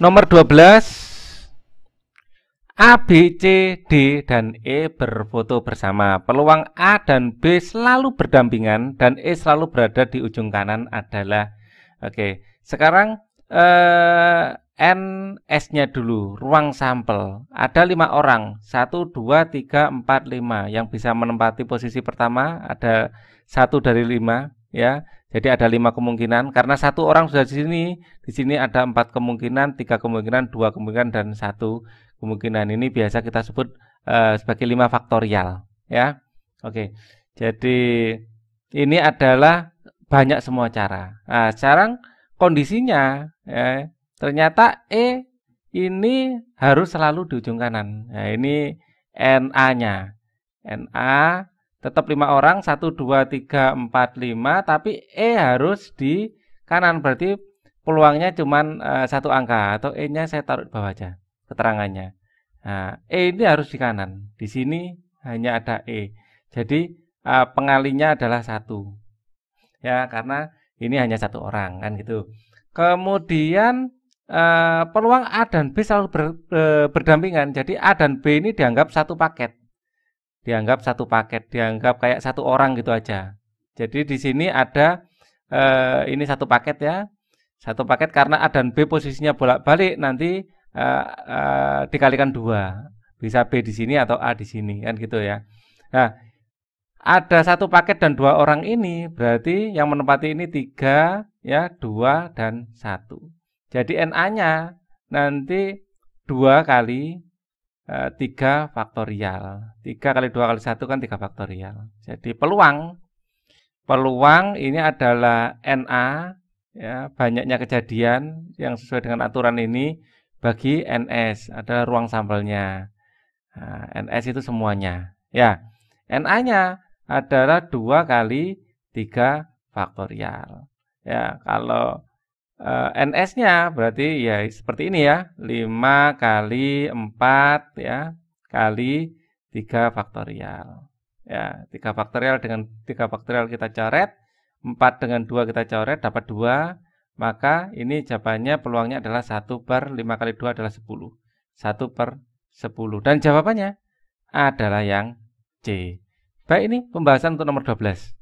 Nomor 12 A, B, C, D, dan E berfoto bersama Peluang A dan B selalu berdampingan Dan E selalu berada di ujung kanan adalah Oke, sekarang eh, N S-nya dulu, ruang sampel Ada lima orang 1, 2, 3, 4, 5 Yang bisa menempati posisi pertama Ada satu dari 5 ya. Jadi ada lima kemungkinan karena satu orang sudah di sini, di sini ada empat kemungkinan, tiga kemungkinan, dua kemungkinan dan satu kemungkinan ini biasa kita sebut uh, sebagai lima faktorial, ya. Oke, jadi ini adalah banyak semua cara. Nah, sekarang kondisinya ya, ternyata e ini harus selalu di ujung kanan. Nah, ini na-nya, na tetap lima orang satu dua tiga empat lima tapi e harus di kanan berarti peluangnya cuma eh, satu angka atau e nya saya taruh di bawah aja keterangannya nah, e ini harus di kanan di sini hanya ada e jadi e, pengalinya adalah satu ya karena ini hanya satu orang kan gitu kemudian Uh, peluang A dan B selalu ber, uh, berdampingan. Jadi A dan B ini dianggap satu paket dianggap satu paket, dianggap kayak satu orang gitu aja. Jadi di sini ada eh, ini satu paket ya, satu paket karena A dan B posisinya bolak-balik nanti eh, eh, dikalikan dua, bisa B di sini atau A di sini kan gitu ya. Nah ada satu paket dan dua orang ini berarti yang menempati ini tiga ya dua dan satu. Jadi na-nya nanti dua kali Eh, tiga faktorial. tiga kali dua kali satu kan tiga faktorial. Jadi peluang peluang ini adalah NA ya, banyaknya kejadian yang sesuai dengan aturan ini bagi NS adalah ruang sampelnya. Nah, NS itu semuanya. Ya. NA-nya adalah dua kali tiga faktorial. Ya, kalau uh, eh, NS-nya berarti ya seperti ini ya 5 kali 4 ya kali 3 faktorial ya 3 faktorial dengan 3 faktorial kita coret 4 dengan 2 kita coret dapat 2 maka ini jawabannya peluangnya adalah 1 per 5 kali 2 adalah 10 1 per 10 dan jawabannya adalah yang C baik ini pembahasan untuk nomor 12